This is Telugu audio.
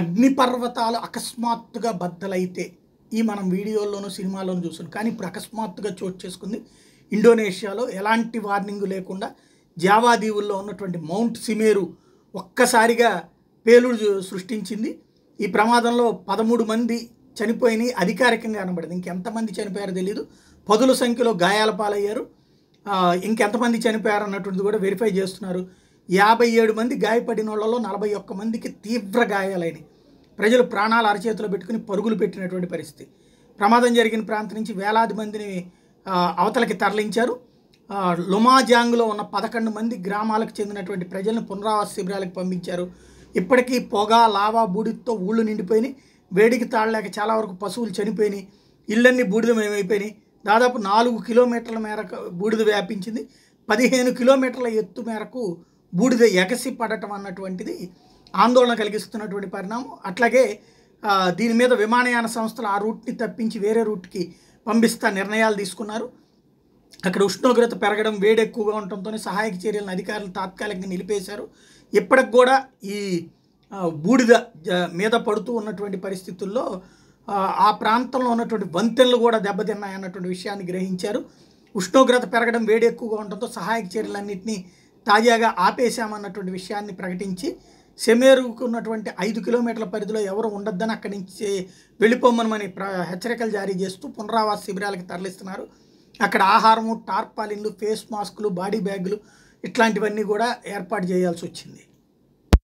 అగ్నిపర్వతాలు అకస్మాత్తుగా బద్దలైతే ఈ మనం వీడియోల్లోనూ సినిమాల్లోనూ చూస్తుంది కానీ ఇప్పుడు అకస్మాత్తుగా చోటు చేసుకుంది ఇండోనేషియాలో ఎలాంటి వార్నింగ్ లేకుండా జావా దీవుల్లో ఉన్నటువంటి మౌంట్ సిమేరు ఒక్కసారిగా పేలుడు సృష్టించింది ఈ ప్రమాదంలో పదమూడు మంది చనిపోయినాయి అధికారికంగా అనబడింది ఇంకెంతమంది చనిపోయారో తెలియదు పదుల సంఖ్యలో గాయాల పాలయ్యారు ఇంకెంతమంది చనిపోయారు అన్నటువంటిది కూడా వెరిఫై చేస్తున్నారు యాభై ఏడు మంది గాయపడిన వాళ్ళలో నలభై ఒక్క మందికి తీవ్ర గాయాలైనవి ప్రజలు ప్రాణాలు అరచేతిలో పెట్టుకుని పరుగులు పెట్టినటువంటి పరిస్థితి ప్రమాదం జరిగిన ప్రాంతం నుంచి వేలాది మందిని అవతలకి తరలించారు లుమాజాంగ్లో ఉన్న పదకొండు మంది గ్రామాలకు చెందినటువంటి ప్రజలను పునరావాస శిబిరాలకు పంపించారు ఇప్పటికీ పొగ లావా బూడితో ఊళ్ళు నిండిపోయినాయి వేడికి తాళలేక చాలా వరకు పశువులు చనిపోయినాయి ఇళ్ళన్నీ బూడిదమయమైపోయినాయి దాదాపు నాలుగు కిలోమీటర్ల మేరకు బూడిద వ్యాపించింది పదిహేను కిలోమీటర్ల ఎత్తు మేరకు బూడిద ఎగసి పడటం అన్నటువంటిది ఆందోళన కలిగిస్తున్నటువంటి పరిణామం అట్లాగే దీని మీద విమానయాన సంస్థలు ఆ రూట్ని తప్పించి వేరే రూట్కి పంపిస్తా నిర్ణయాలు తీసుకున్నారు అక్కడ ఉష్ణోగ్రత పెరగడం వేడి ఎక్కువగా ఉండటంతో సహాయక చర్యలను అధికారులు తాత్కాలికంగా నిలిపేశారు ఇప్పటికి కూడా ఈ బూడిద మీద పడుతూ ఉన్నటువంటి పరిస్థితుల్లో ఆ ప్రాంతంలో ఉన్నటువంటి వంతెనలు కూడా దెబ్బతిన్నాయన్నటువంటి విషయాన్ని గ్రహించారు ఉష్ణోగ్రత పెరగడం వేడి ఎక్కువగా ఉండటంతో సహాయక చర్యలన్నింటినీ తాజాగా ఆపేశామన్నటువంటి విషయాన్ని ప్రకటించి సెమేరుకున్నటువంటి ఐదు కిలోమీటర్ల పరిధిలో ఎవరు ఉండొద్దని అక్కడి నుంచి వెళ్ళిపోమనమని ప్ర హెచ్చరికలు జారీ చేస్తూ పునరావాస శిబిరాలకు తరలిస్తున్నారు అక్కడ ఆహారము టార్పాలిన్లు ఫేస్ మాస్కులు బాడీ బ్యాగులు ఇట్లాంటివన్నీ కూడా ఏర్పాటు చేయాల్సి వచ్చింది